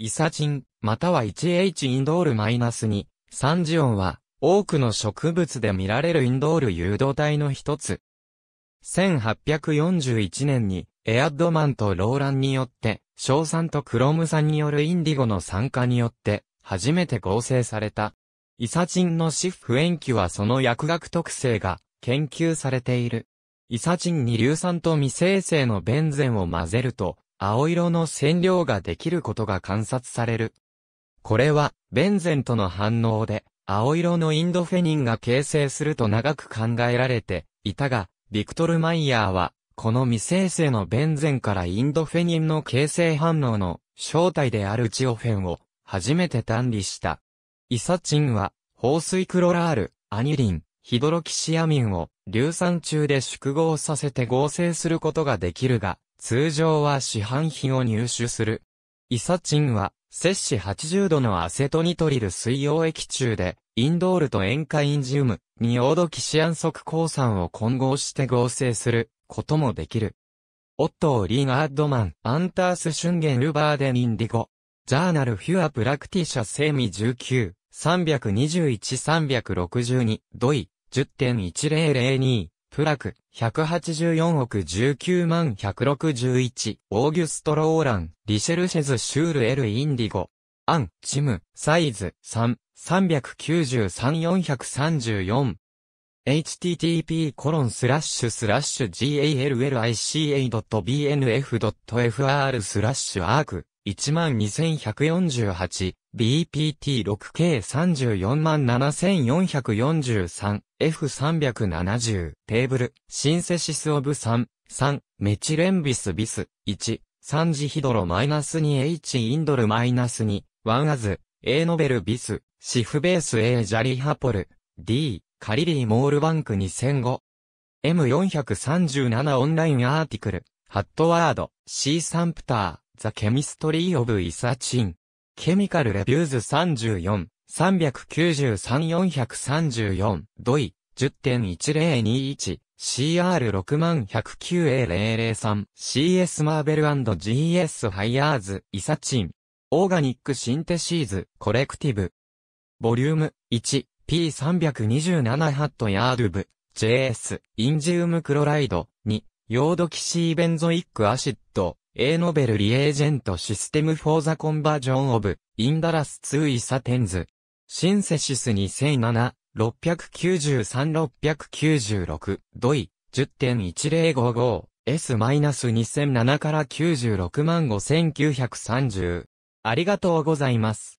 イサチン、または 1H インドールマイナス -2、ンジオンは、多くの植物で見られるインドール誘導体の一つ。1841年に、エアッドマンとローランによって、硝酸とクロム酸によるインディゴの酸化によって、初めて合成された。イサチンのフ。不塩基はその薬学特性が研究されている。イサチンに硫酸と未生成のベンゼンを混ぜると、青色の染料ができることが観察される。これは、ベンゼンとの反応で、青色のインドフェニンが形成すると長く考えられていたが、ビクトル・マイヤーは、この未生成のベンゼンからインドフェニンの形成反応の正体であるチオフェンを初めて単理した。イサチンは、放水クロラール、アニリン、ヒドロキシアミンを硫酸中で縮合させて合成することができるが、通常は市販品を入手する。イサチンは、摂氏80度のアセトニトリル水溶液中で、インドールと塩化インジウム、ニオードキシアン側鉱酸を混合して合成することもできる。オットー・リーガードマン、アンタース・シュンゲン・ルバーデン・インディゴ、ジャーナル・フュア・プラクティシャ・セミ19、321-362、ドイ、10.1002プラク、184億19万161、オーギュスト・ローラン、リシェルシェズ・シュール・エル・インディゴ、アン、チム、サイズ、3、393-434。http コロンスラッシュスラッシュ gallica.bnf.fr スラッシュアーク12148、BPT6K347,443、F370、テーブル、シンセシスオブ3、3、メチレンビスビス、1、3次ヒドロマイナス 2H インドルマイナス2、ワンアズ、A ノベルビス、シフベース A ジャリハポル、D、カリリーモールバンク2005。M437 オンラインアーティクル、ハットワード、C サンプター。The Chemistry of Isachin。ケミカルレビューズ34、393-434、ドイ、10.1021、CR6109003、CS マーベル &GS ハイヤーズ、イサチン。オーガニックシンテシーズ、コレクティブ。ボリューム1、P327 ハットヤードブ、JS、インジウムクロライド、2、ヨードキシーベンゾイックアシッド、A Novel Reagent System for the Conversion of Indus a to Isatens Synthesis 2007 693-696 d o イ10.1055 S-2007 から96 5930ありがとうございます。